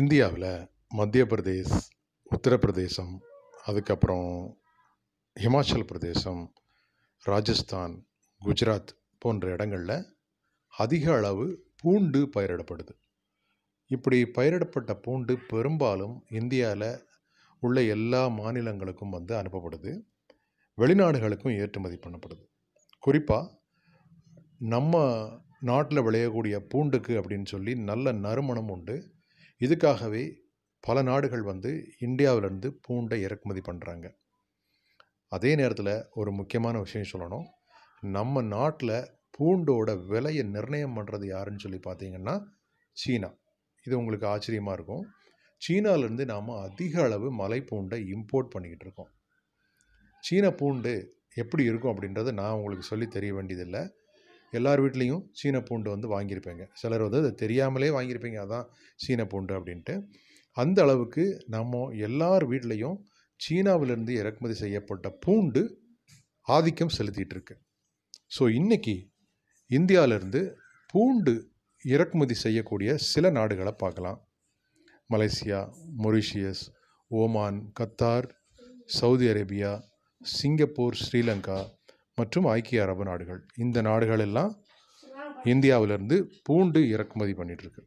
இந்தியாவில் மத்திய பிரதேஷ் உத்திரப்பிரதேசம் அதுக்கப்புறம் ஹிமாச்சல் பிரதேசம் ராஜஸ்தான் குஜராத் போன்ற இடங்களில் அதிக அளவு பூண்டு பயிரிடப்படுது இப்படி பயிரிடப்பட்ட பூண்டு பெரும்பாலும் இந்தியாவில் உள்ள எல்லா மாநிலங்களுக்கும் வந்து அனுப்பப்படுது வெளிநாடுகளுக்கும் ஏற்றுமதி பண்ணப்படுது குறிப்பாக நம்ம நாட்டில் விளையக்கூடிய பூண்டுக்கு அப்படின்னு சொல்லி நல்ல நறுமணம் உண்டு இதுக்காகவே பல நாடுகள் வந்து இந்தியாவிலேருந்து பூண்டை இறக்குமதி பண்ணுறாங்க அதே நேரத்தில் ஒரு முக்கியமான விஷயம் சொல்லணும் நம்ம நாட்டில் பூண்டோட விலையை நிர்ணயம் பண்ணுறது யாருன்னு சொல்லி பார்த்தீங்கன்னா சீனா இது உங்களுக்கு ஆச்சரியமாக இருக்கும் சீனாவிலேருந்து நாம் அதிக அளவு மலை பூண்டை இம்போர்ட் பண்ணிக்கிட்டு இருக்கோம் சீன பூண்டு எப்படி இருக்கும் அப்படின்றத நான் உங்களுக்கு சொல்லி தெரிய வேண்டியதில்லை எல்லார் வீட்லேயும் சீன பூண்டு வந்து வாங்கியிருப்பேங்க சிலர் வந்து அதை தெரியாமலே வாங்கியிருப்பீங்க அதான் சீன பூண்டு அப்படின்ட்டு அந்த அளவுக்கு நம்ம எல்லார் வீட்லேயும் சீனாவிலிருந்து இறக்குமதி செய்யப்பட்ட பூண்டு ஆதிக்கம் செலுத்திகிட்டு இருக்கு ஸோ இன்றைக்கி இந்தியாவிலேருந்து பூண்டு இறக்குமதி செய்யக்கூடிய சில நாடுகளை பார்க்கலாம் Malaysia Mauritius Oman Qatar Saudi Arabia Singapore Sri Lanka மற்றும் ஐக்கிய அரபு நாடுகள் இந்த நாடுகளெல்லாம் இந்தியாவிலிருந்து பூண்டு இறக்குமதி பண்ணிகிட்ருக்கு